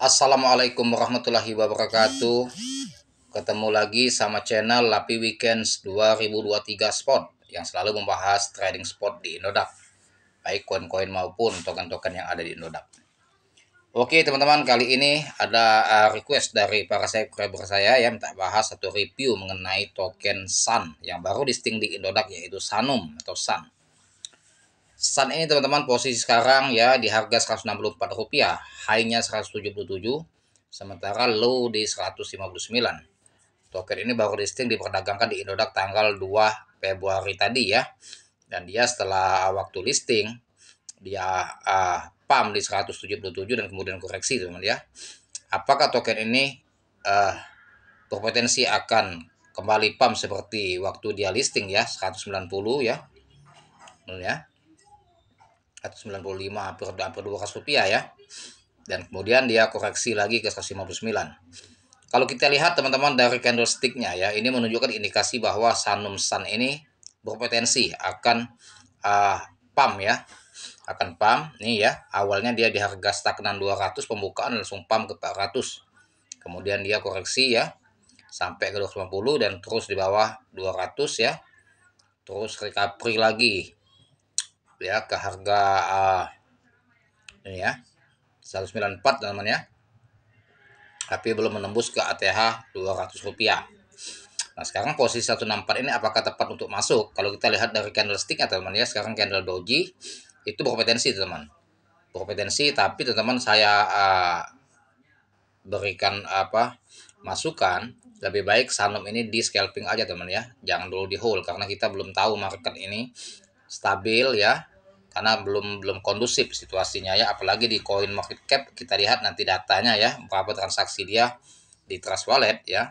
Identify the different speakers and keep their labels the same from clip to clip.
Speaker 1: Assalamualaikum warahmatullahi wabarakatuh Ketemu lagi sama channel Lapi Weekends 2023 Spot Yang selalu membahas trading spot di Indodax Baik koin-koin maupun token-token yang ada di Indodax Oke teman-teman kali ini ada uh, request dari para subscriber saya Yang minta bahas satu review mengenai token SUN Yang baru listing di Indodax yaitu SANUM atau SUN saat ini teman-teman posisi sekarang ya di harga 164 rupiah high-nya 177, sementara low di 159. Token ini baru listing diperdagangkan di Indodax tanggal 2 Februari tadi ya. Dan dia setelah waktu listing dia uh, pam di 177 dan kemudian koreksi teman-teman ya. Apakah token ini uh, berpotensi akan kembali pam seperti waktu dia listing ya 190 ya. Benar ya. 195 hampir hampir 200 rupiah ya dan kemudian dia koreksi lagi ke 159 kalau kita lihat teman-teman dari candlesticknya ya ini menunjukkan indikasi bahwa Sanum Sun ini berpotensi akan uh, ah, pam ya akan pam nih ya awalnya dia di harga stagnan 200 pembukaan langsung pam ke 400 kemudian dia koreksi ya sampai ke 250 dan terus di bawah 200 ya terus recovery lagi ya ke harga uh, ini ya 194 teman-teman ya tapi belum menembus ke ATH 200 rupiah Nah sekarang posisi 164 ini apakah tepat untuk masuk kalau kita lihat dari candlestick ya teman-teman ya sekarang candle doji itu berpotensi teman berpotensi tapi teman-teman saya uh, berikan apa masukan lebih baik Sanum ini di scalping aja teman ya jangan dulu di hold karena kita belum tahu market ini stabil ya karena belum belum kondusif situasinya ya apalagi di coin market cap kita lihat nanti datanya ya berapa transaksi dia di trust wallet ya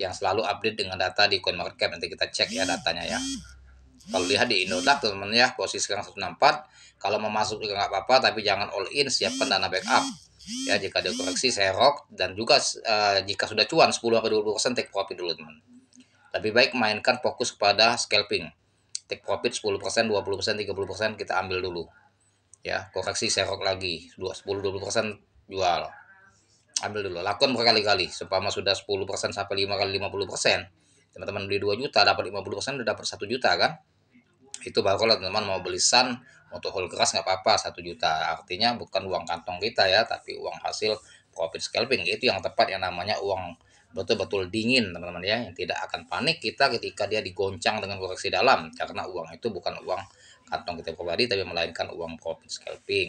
Speaker 1: yang selalu update dengan data di coin market cap nanti kita cek ya datanya ya kalau lihat di Indodax teman ya posisi sekarang 164 kalau mau masuk juga nggak apa-apa tapi jangan all in siapkan dana backup ya jika ada koreksi saya rock dan juga uh, jika sudah cuan 10 20% take profit dulu teman lebih baik mainkan fokus kepada scalping take profit 10%, 20%, 30% kita ambil dulu. Ya, koreksi serok lagi, 10 20% jual. Ambil dulu. lakukan berkali-kali, Sepama sudah 10% sampai 5 kali 50%. Teman-teman beli 2 juta dapat 50% udah dapat 1 juta kan? Itu baru kalau teman-teman mau beli sun, untuk hold keras nggak apa-apa 1 juta. Artinya bukan uang kantong kita ya, tapi uang hasil profit scalping. Itu yang tepat yang namanya uang betul-betul dingin teman-teman ya yang tidak akan panik kita ketika dia digoncang dengan koreksi dalam karena uang itu bukan uang kantong kita pribadi tapi melainkan uang profit scalping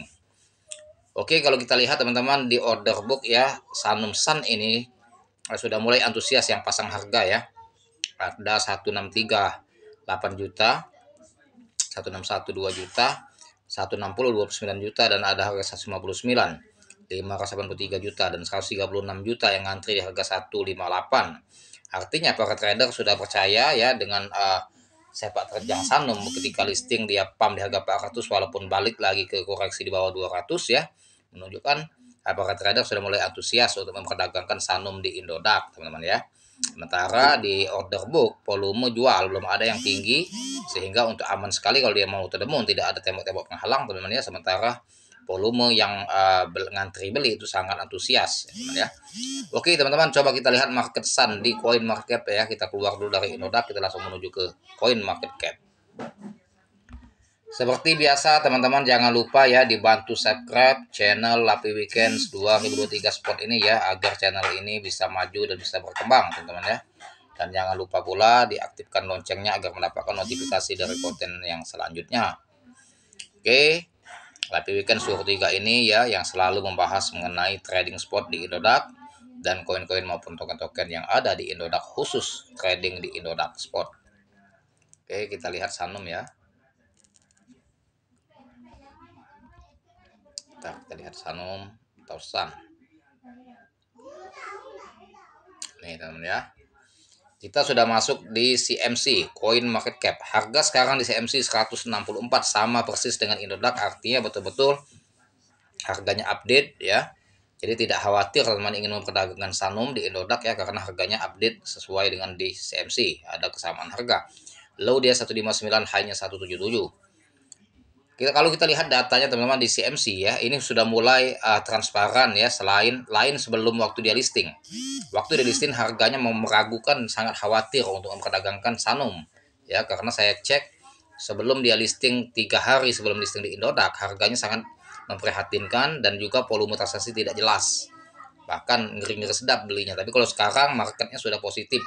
Speaker 1: oke kalau kita lihat teman-teman di order book ya Sanum Sun ini eh, sudah mulai antusias yang pasang harga ya ada 163 8 juta 161 2 juta 160 29 juta dan ada harga 159 583 juta dan 136 juta yang ngantri di harga 158. Artinya para trader sudah percaya ya dengan uh, sepak terjang Sanum ketika listing dia pam di harga 400 walaupun balik lagi ke koreksi di bawah 200 ya menunjukkan eh, para trader sudah mulai antusias untuk memperdagangkan Sanum di Indodax teman-teman ya. Sementara di order book volume jual belum ada yang tinggi sehingga untuk aman sekali kalau dia mau terdemun tidak ada tembok-tembok penghalang teman-teman ya. Sementara volume yang uh, ngantri beli itu sangat antusias ya, kan, ya. Oke teman-teman coba kita lihat market sun di coin market ya kita keluar dulu dari Inoda kita langsung menuju ke coin market cap. Seperti biasa teman-teman jangan lupa ya dibantu subscribe channel Lapi Weekends 2023 Sport ini ya agar channel ini bisa maju dan bisa berkembang teman-teman ya. Dan jangan lupa pula diaktifkan loncengnya agar mendapatkan notifikasi dari konten yang selanjutnya. Oke. Okay. Tapi Weekend Suhu Tiga ini ya yang selalu membahas mengenai trading spot di Indodax dan koin-koin maupun token-token yang ada di Indodax khusus trading di Indodax spot. Oke, kita lihat Sanum ya. Kita, kita lihat Sanum atau Sun. Nih teman ya. Kita sudah masuk di CMC, Coin Market Cap. Harga sekarang di CMC 164 sama persis dengan Indodax, artinya betul-betul harganya update ya. Jadi tidak khawatir teman-teman ingin memperdagangkan Sanum di Indodax ya karena harganya update sesuai dengan di CMC, ada kesamaan harga. Low dia 159, hanya 177. Kita kalau kita lihat datanya teman-teman di CMC ya, ini sudah mulai uh, transparan ya selain lain sebelum waktu dia listing. Waktu dia listing harganya meragukan sangat khawatir untuk memperdagangkan Sanum ya karena saya cek sebelum dia listing tiga hari sebelum listing di Indodax harganya sangat memprihatinkan dan juga volume transaksi tidak jelas bahkan ngeri-ngeri sedap belinya tapi kalau sekarang marketnya sudah positif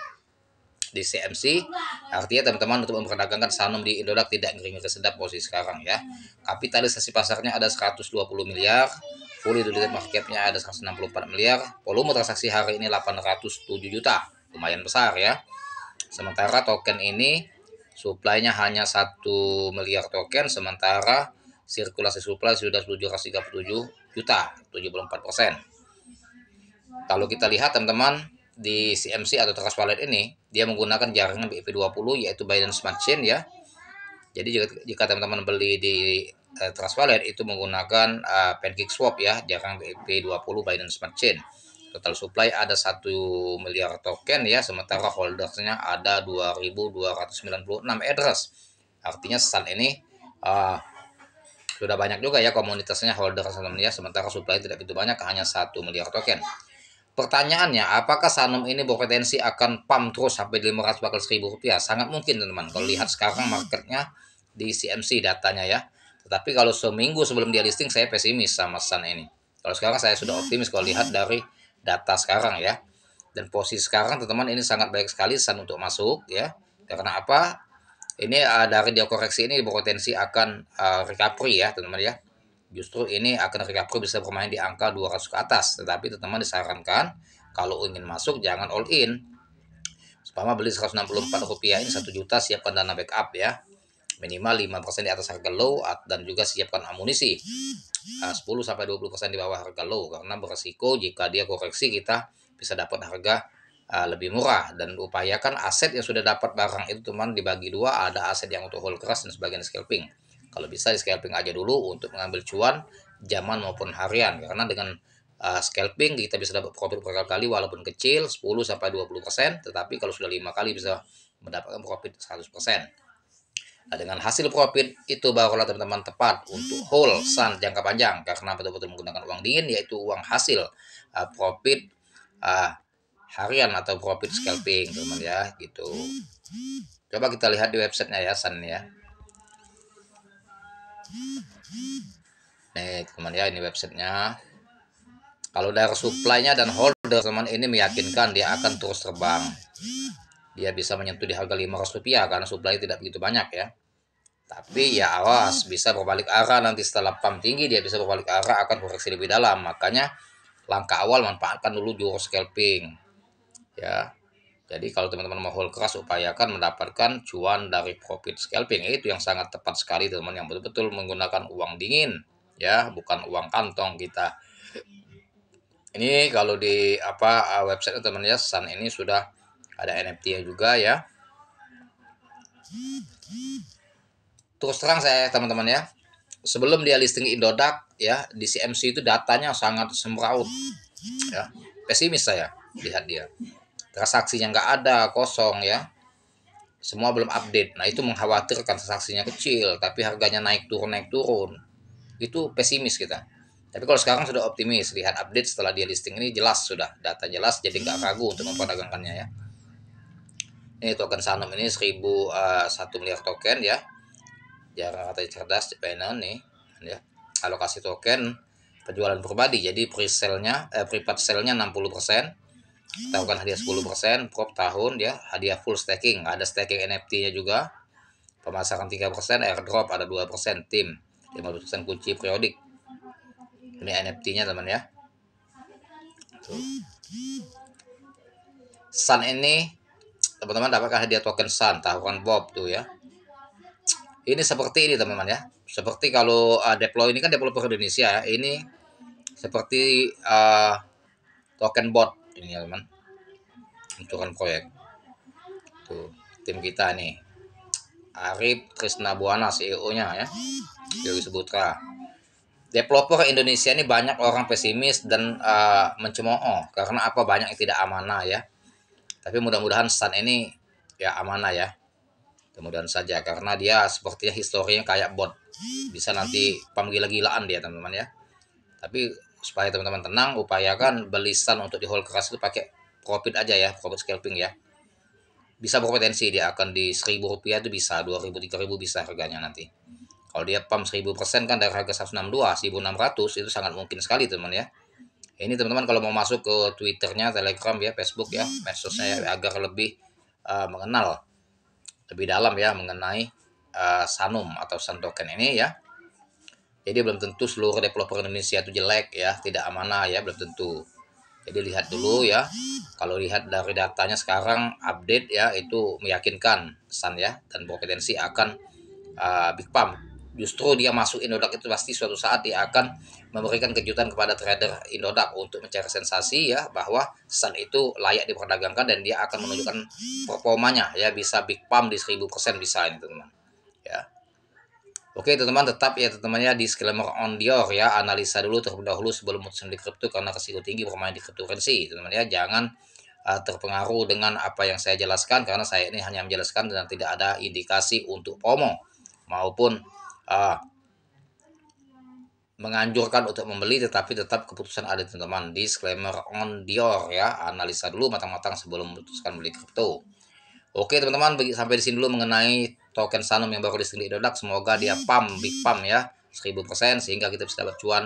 Speaker 1: di CMC artinya teman-teman untuk memperdagangkan saham di Indodax tidak ngeri-ngeri sedap posisi sekarang ya kapitalisasi pasarnya ada 120 miliar fully diluted marketnya ada 164 miliar volume transaksi hari ini 807 juta lumayan besar ya sementara token ini suplainya hanya 1 miliar token sementara sirkulasi supply sudah 737 juta 74 persen kalau kita lihat teman-teman di CMC atau teras wallet ini dia menggunakan jaringan BIP20 yaitu Binance Smart Chain ya. Jadi jika, teman-teman beli di uh, eh, teras wallet itu menggunakan uh, pancake swap ya jaringan BIP20 Binance Smart Chain. Total supply ada 1 miliar token ya sementara holdersnya ada 2296 address. Artinya saat ini uh, sudah banyak juga ya komunitasnya holder teman-teman ya sementara supply tidak begitu banyak hanya 1 miliar token. Pertanyaannya, apakah Sanum ini berpotensi akan pump terus sampai 500 bakal 1000 rupiah? Sangat mungkin teman-teman. Kalau lihat hmm. sekarang hmm. marketnya di CMC datanya ya. Tetapi kalau seminggu sebelum dia listing saya pesimis sama San ini. Kalau sekarang saya sudah hmm. optimis kalau lihat dari data sekarang ya. Dan posisi sekarang teman-teman ini sangat baik sekali San untuk masuk ya. Karena apa? Ini uh, dari dia koreksi ini berpotensi akan uh, recovery ya teman-teman ya justru ini akan pro bisa bermain di angka 200 ke atas. Tetapi teman-teman disarankan kalau ingin masuk jangan all in. Sepama beli 164 rupiah ini 1 juta siapkan dana backup ya. Minimal 5% di atas harga low dan juga siapkan amunisi. 10-20% ah, di bawah harga low karena beresiko jika dia koreksi kita bisa dapat harga ah, lebih murah dan upayakan aset yang sudah dapat barang itu teman dibagi dua ada aset yang untuk hold keras dan sebagian scalping kalau bisa di scalping aja dulu untuk mengambil cuan jaman maupun harian karena dengan uh, scalping kita bisa dapat profit berkali-kali walaupun kecil 10 sampai 20%, tetapi kalau sudah lima kali bisa mendapatkan profit 100%. Nah, dengan hasil profit itu barulah teman-teman tepat untuk hold sun jangka panjang karena betul-betul menggunakan uang dingin yaitu uang hasil uh, profit uh, harian atau profit scalping teman teman ya gitu. Coba kita lihat di websitenya ya sun ya nih teman ya ini websitenya kalau dari supply-nya dan holder teman ini meyakinkan dia akan terus terbang dia bisa menyentuh di harga 500 rupiah karena supply tidak begitu banyak ya tapi ya awas bisa berbalik arah nanti setelah pump tinggi dia bisa berbalik arah akan koreksi lebih dalam makanya langkah awal manfaatkan dulu jurus scalping ya jadi kalau teman-teman mau hold keras upayakan mendapatkan cuan dari profit scalping itu yang sangat tepat sekali teman-teman yang betul-betul menggunakan uang dingin ya bukan uang kantong kita. Ini kalau di apa uh, website teman teman ya Sun ini sudah ada NFT-nya juga ya. Terus terang saya teman-teman ya, sebelum dia listing Indodax ya di CMC itu datanya sangat semraut ya. Pesimis saya lihat dia transaksinya nggak ada kosong ya semua belum update nah itu mengkhawatirkan transaksinya kecil tapi harganya naik turun naik turun itu pesimis kita tapi kalau sekarang sudah optimis lihat update setelah dia listing ini jelas sudah data jelas jadi nggak ragu untuk memperdagangkannya ya ini token Sanum ini 1000 uh, eh, miliar token ya jarang kata cerdas di panel nih ya alokasi token penjualan pribadi jadi pre-sale-nya eh, privat sale-nya 60% tahu hadiah 10% prop tahun ya hadiah full staking ada staking NFT nya juga pemasaran 3% airdrop ada 2% tim 50% kunci periodik ini NFT nya teman ya Tuh. Sun ini teman-teman dapatkan hadiah token Sun tahukan Bob tuh ya ini seperti ini teman-teman ya seperti kalau uh, deploy ini kan developer Indonesia ya ini seperti uh, token bot ini ya teman kan proyek tuh tim kita nih Arif Krisna Buana CEO nya ya Yogi disebutkan. developer Indonesia ini banyak orang pesimis dan uh, mencemooh karena apa banyak yang tidak amanah ya tapi mudah-mudahan Sun ini ya amanah ya mudahan saja karena dia sepertinya historinya kayak bot bisa nanti panggil gilaan dia teman-teman ya tapi supaya teman-teman tenang upayakan beli stun untuk di hold keras itu pakai profit aja ya profit scalping ya bisa berpotensi dia akan di seribu rupiah itu bisa dua ribu tiga ribu bisa harganya nanti kalau dia pump seribu persen kan dari harga 162 1600 itu sangat mungkin sekali teman ya ini teman-teman kalau mau masuk ke twitternya telegram ya facebook ya medsosnya saya agar lebih uh, mengenal lebih dalam ya mengenai uh, sanum atau sun ini ya jadi belum tentu seluruh developer Indonesia itu jelek ya, tidak amanah ya, belum tentu. Jadi lihat dulu ya. Kalau lihat dari datanya sekarang update ya itu meyakinkan San ya dan berpotensi akan uh, Big Pump. Justru dia masuk Indodax itu pasti suatu saat dia akan memberikan kejutan kepada trader Indodax untuk mencari sensasi ya bahwa Sun itu layak diperdagangkan dan dia akan menunjukkan performanya ya bisa Big Pump di 1000% bisa ini teman-teman. Oke teman-teman tetap ya teman teman ya disclaimer on Dior ya analisa dulu terlebih dahulu sebelum mutusin di kripto karena resiko tinggi bermain di cryptocurrency teman-teman ya jangan uh, terpengaruh dengan apa yang saya jelaskan karena saya ini hanya menjelaskan dan tidak ada indikasi untuk promo maupun uh, menganjurkan untuk membeli tetapi tetap keputusan ada teman-teman disclaimer on Dior ya analisa dulu matang-matang sebelum memutuskan beli kripto. Oke teman-teman sampai di sini dulu mengenai token Sanum yang baru listing di Idodax semoga dia pam big pam ya 1000% sehingga kita bisa dapat cuan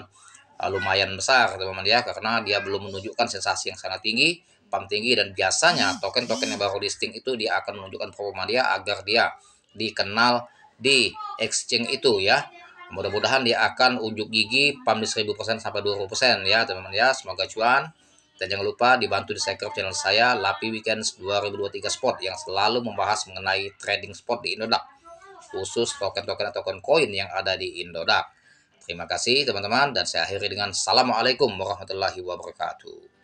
Speaker 1: uh, lumayan besar teman-teman ya karena dia belum menunjukkan sensasi yang sangat tinggi pam tinggi dan biasanya token-token yang baru listing itu dia akan menunjukkan performa dia agar dia dikenal di exchange itu ya mudah-mudahan dia akan unjuk gigi pam di 1000% sampai 20% ya teman-teman ya semoga cuan dan jangan lupa dibantu di subscribe channel saya Lapi Weekends 2023 Spot yang selalu membahas mengenai trading spot di Indodax khusus token-token atau token koin yang ada di Indodax. Terima kasih teman-teman dan saya akhiri dengan Assalamualaikum warahmatullahi wabarakatuh.